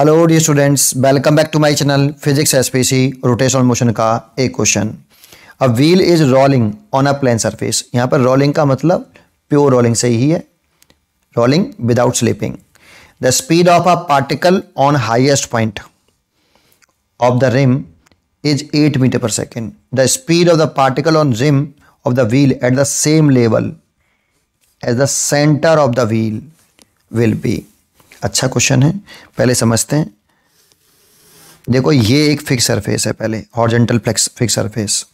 hello the students welcome back to my channel physics SPC rotational motion का एक question a wheel is rolling on a plane surface यहाँ पर rolling का मतलब pure rolling से ही है rolling without slipping the speed of a particle on highest point of the rim is eight metre per second the speed of the particle on rim of the wheel at the same level as the centre of the wheel will be अच्छा question है पहले समझते हैं देखो ये एक fix surface है पहले हॉर्जेंटल फ्लेक्स फिक्स सरफेस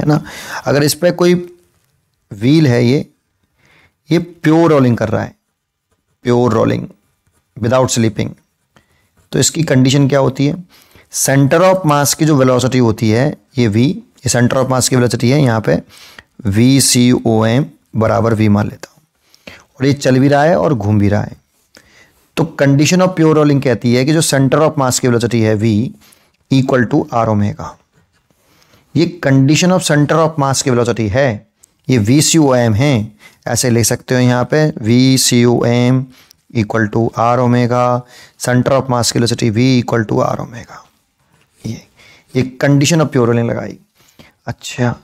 है ना अगर इस पर कोई व्हील है ये ये प्योर रोलिंग कर रहा है प्योर रोलिंग विदाउट स्लीपिंग तो इसकी कंडीशन क्या होती है सेंटर ऑफ मास की जो वेलोसिटी होती है ये वी ये सेंटर ऑफ मास की वेलोसिटी है यहाँ पे वी सी ओ एम बराबर वी मान लेता हूँ और ये चल भी रहा है और घूम भी रहा है तो कंडीशन ऑफ प्योर रोलिंग कहती है कि जो सेंटर ऑफ मास की वेलोसिटी है V equal to R omega ये condition of centre of mass की वेलोसिटी है ये वी सी ओ एम है ऐसे ले सकते हो यहाँ पे V C O M equal to R omega centre of mass की velocity V equal to R omega ये ये कंडीशन ऑफ प्योर रोलिंग लगाई अच्छा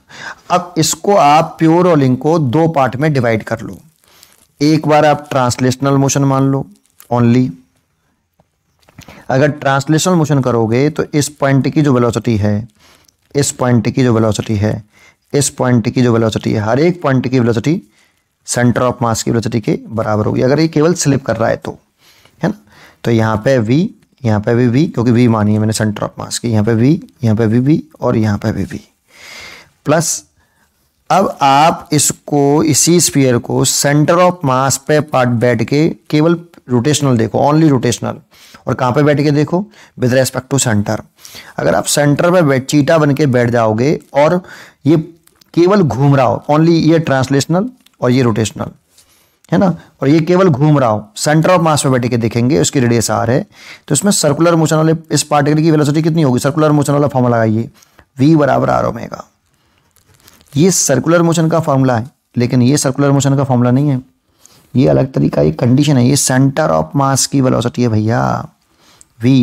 अब इसको आप प्योर रोलिंग को दो पार्ट में डिवाइड कर लो एक बार आप ट्रांसलेशनल मोशन मान लो ओनली अगर ट्रांसलेशनल मोशन करोगे तो इस पॉइंट की जो वेलोसिटी है इस पॉइंट की जो वेलोसिटी है इस पॉइंट की जो वेलोसिटी है हर एक पॉइंट की वेलोसिटी सेंटर ऑफ मास की वेलोसिटी के बराबर होगी अगर ये केवल स्लिप कर रहा है तो है ना तो यहाँ पे वी यहाँ पे भी वी क्योंकि वी मानी है मैंने सेंटर ऑफ मास की यहाँ पे वी यहाँ पे भी वी और यहाँ पे भी वी प्लस अब आप इसको इसी स्पीयर को सेंटर ऑफ मास पे पार्ट बैठ के केवल रोटेशनल देखो ओनली रोटेशनल और कहाँ पे बैठ के देखो विद रेस्पेक्ट टू सेंटर अगर आप सेंटर पर बैठ चीटा बन के बैठ जाओगे और ये केवल घूम रहा हो ओनली ये ट्रांसलेशनल और ये रोटेशनल है ना और ये केवल घूम रहा हो सेंटर ऑफ मास पर बैठे के देखेंगे उसकी रेडियस आर है तो इसमें सर्कुलर मोशन वाले इस पार्टिकल की वेलोसिटी कितनी होगी सर्कुलर मोशन वाला फॉर्मूला लगाइए वी बराबर आर ओमेगा ये सर्कुलर मोशन का फॉर्मूला है लेकिन ये सर्कुलर मोशन का फॉर्मूला नहीं है ये अलग तरीका ये कंडीशन है ये सेंटर ऑफ मास की वेलोसिटी है भैया वी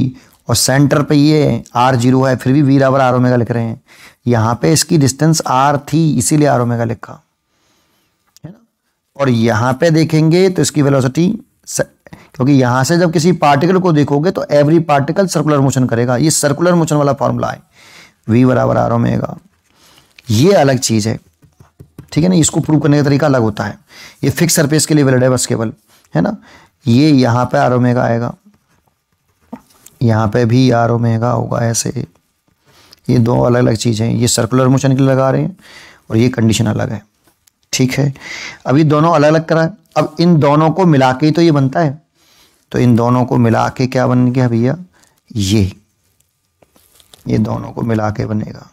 और सेंटर पे ये आर जीरो है फिर भी वी बराबर आर ओमेगा लिख रहे हैं यहाँ पे इसकी डिस्टेंस आर थी इसीलिए आर ओमेगा लिखा है ना और यहाँ पे देखेंगे तो इसकी वेलोसिटी क्योंकि यहाँ से जब किसी पार्टिकल को देखोगे तो एवरी पार्टिकल सर्कुलर मोशन करेगा ये सर्कुलर मोशन वाला फॉर्मूला है वी बराबर आर ओमेगा ये अलग चीज़ है ठीक है ना इसको प्रूव करने का तरीका अलग होता है ये फिक्स सरफेस के लिए वैलिड है बस केवल है ना ये यहाँ पे आर ओमेगा आएगा यहाँ पे भी आर ओमेगा होगा ऐसे ये दो अलग अलग चीज़ें हैं ये सर्कुलर मोशन के लिए लगा रहे हैं और ये कंडीशन अलग है ठीक है अब ये दोनों अलग अलग कराए अब इन दोनों को मिला के ही तो ये बनता है तो इन दोनों को मिला के क्या बन गया भैया ये ये दोनों को मिला के बनेगा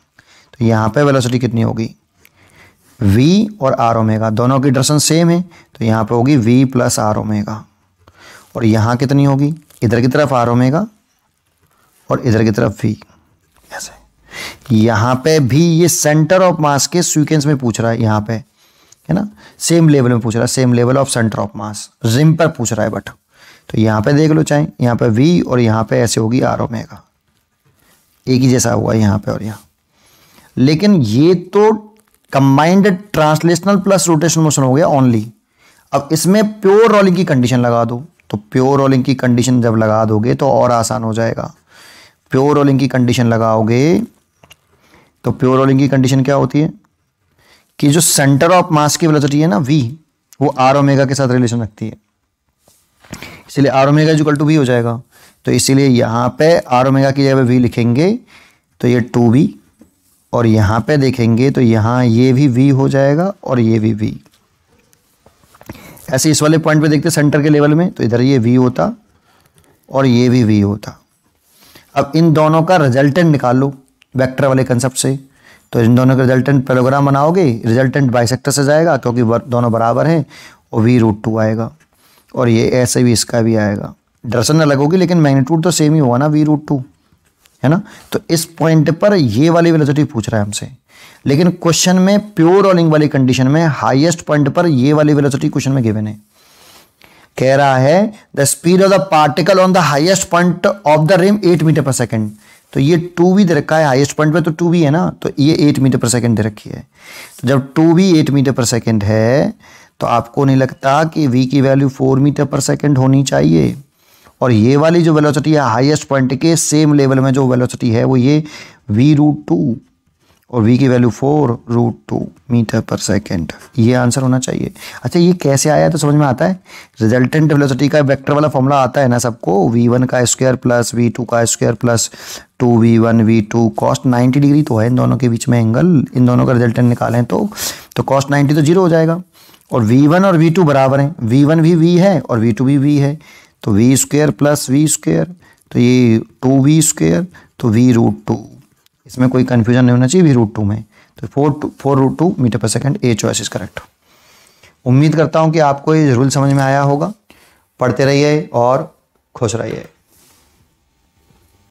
तो यहाँ पे वेलोसिटी कितनी होगी v और आर ओमेगा दोनों की डरसन सेम है तो यहाँ पर होगी v प्लस आर ओमेगा और यहाँ कितनी होगी इधर की तरफ आर ओमेगा और इधर की तरफ v ऐसे यहाँ पे भी ये सेंटर ऑफ मास के सीक्वेंस में पूछ रहा है यहाँ पे है ना सेम लेवल में पूछ रहा है same level of centre of mass rim पर पूछ रहा है बट तो यहाँ पे देख लो चाहे यहाँ पे v और यहाँ पे ऐसे होगी आर ओमेगा एक ही जैसा हुआ यहाँ पे और यहाँ लेकिन ये तो combined translational plus rotation motion हो गया ओनली अब इसमें प्योर रोलिंग की कंडीशन लगा दो तो प्योर रोलिंग की कंडीशन जब लगा दोगे तो और आसान हो जाएगा प्योर रोलिंग की कंडीशन लगाओगे तो प्योर रोलिंग की कंडीशन क्या होती है कि जो सेंटर ऑफ मास की वेलोसिटी है ना वी वो आर ओमेगा के साथ रिलेशन रखती है इसलिए R omega equal to V हो जाएगा तो इसीलिए यहां पे आर ओमेगा की जगह वी लिखेंगे तो ये टू वी और यहाँ पे देखेंगे तो यहाँ ये भी वी हो जाएगा और ये भी वी ऐसे इस वाले पॉइंट पे देखते सेंटर के लेवल में तो इधर ये वी होता और ये भी वी होता अब इन दोनों का रिजल्टेंट निकाल लो वैक्टर वाले कंसेप्ट से तो इन दोनों का रिजल्टेंट पेलोग्राम बनाओगे रिजल्टेंट बाइसेक्टर से जाएगा क्योंकि तो दोनों बराबर हैं और वी रूट टू आएगा और ये ऐसे भी इसका भी आएगा दरअसल अलग होगी लेकिन मैग्नीट्यूड तो सेम ही हुआ ना वी रूट टू है ना तो इस पॉइंट पर ये वाली वेलोसिटी पूछ रहा है हमसे लेकिन क्वेश्चन में प्योर रोलिंग वाली कंडीशन में हाईएस्ट पॉइंट पर ये वाली वेलोसिटी क्वेश्चन में गिवन है कह रहा है the speed of the particle on the highest point of the rim eight metre per second तो ये टू भी दे रखा है हाईएस्ट पॉइंट पे तो टू भी है ना तो ये एट मीटर पर सेकेंड दे रखी है तो जब टू भी एट मीटर पर सेकेंड है तो आपको नहीं लगता कि वी की value four metre per second होनी चाहिए और ये वाली जो वेलोसिटी है हाईएस्ट पॉइंट के सेम लेवल में जो वेलोसिटी है वो ये वी रूट टू और वी की value four root two metre per second ये आंसर होना चाहिए अच्छा ये कैसे आया तो समझ में आता है रिजल्टेंट वेलोसिटी का वेक्टर वाला फॉर्मूला आता है ना सबको वी वन का स्क्वायर प्लस वी टू का square plus two V one V two cos ninety degree तो है इन दोनों के बीच में एंगल इन दोनों का रिजल्टेंट निकालें तो तो कॉस्ट नाइन्टी तो जीरो हो जाएगा और वी वन और वी टू बराबर हैं वी वन भी वी है और वी टू भी वी है तो V square plus V square तो ये टू वी स्क्वेयर तो वी रूट टू इसमें कोई कन्फ्यूजन नहीं होना चाहिए वी रूट टू में तो four to four root two metre per second A choice is correct उम्मीद करता हूँ कि आपको ये रूल समझ में आया होगा पढ़ते रहिए और खुश रहिए